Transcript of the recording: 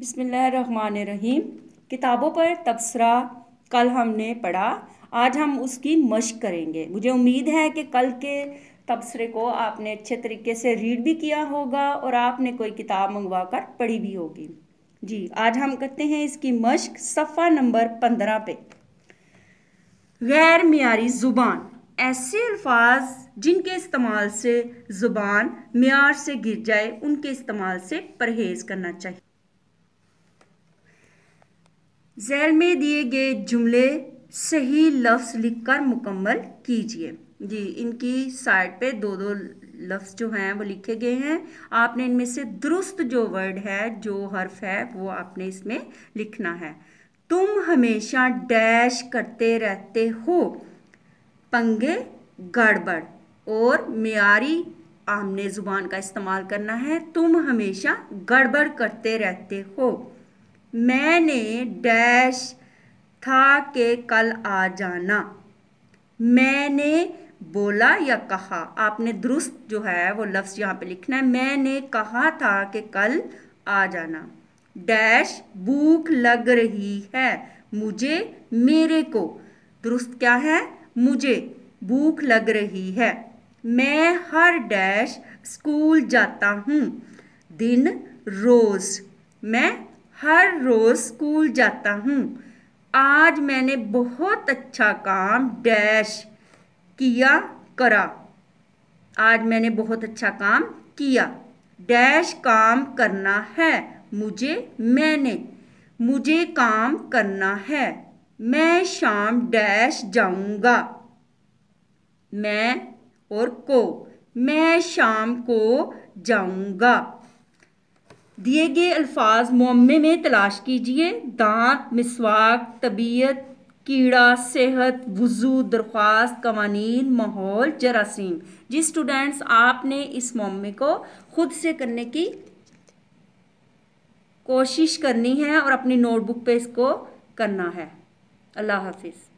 बिसमीम किताबों पर तबसरा कल हमने पढ़ा आज हम उसकी मश्क करेंगे मुझे उम्मीद है कि कल के तबसरे को आपने अच्छे तरीके से रीड भी किया होगा और आपने कोई किताब मंगवा कर पढ़ी भी होगी जी आज हम करते हैं इसकी मश्क सफ़ा नंबर पंद्रह पे गैर मीरी ज़ुबान ऐसे अल्फाज जिनके इस्तेमाल से ज़ुबान मैार से गिर जाए उनके इस्तेमाल से परहेज़ करना चाहिए जैल में दिए गए जुमले सही लफ्ज़ लिखकर मुकम्मल कीजिए जी इनकी साइड पे दो दो लफ्ज़ जो हैं वो लिखे गए हैं आपने इनमें से दुरुस्त जो वर्ड है जो हर्फ है वो आपने इसमें लिखना है तुम हमेशा डैश करते रहते हो पंगे गड़बड़ और मीरी आमने ज़ुबान का इस्तेमाल करना है तुम हमेशा गड़बड़ करते रहते हो मैंने डैश था कि कल आ जाना मैंने बोला या कहा आपने दुरुस्त जो है वो लफ्ज़ यहाँ पे लिखना है मैंने कहा था कि कल आ जाना डैश भूख लग रही है मुझे मेरे को दुरुस्त क्या है मुझे भूख लग रही है मैं हर डैश स्कूल जाता हूँ दिन रोज़ मैं हर रोज़ स्कूल जाता हूँ आज मैंने बहुत अच्छा काम डैश किया करा आज मैंने बहुत अच्छा काम किया डैश काम करना है मुझे मैंने मुझे काम करना है मैं शाम डैश जाऊंगा मैं और को मैं शाम को जाऊंगा दिए गए अल्फाज मोमे में तलाश कीजिए दांत मिसवाक तबीयत कीड़ा सेहत वज़ू दरख्वास्त कवानीन माहौल जरासीम जी स्टूडेंट्स आपने इस मोमे को ख़ुद से करने की कोशिश करनी है और अपनी नोटबुक पे इसको करना है अल्लाह हाफिज़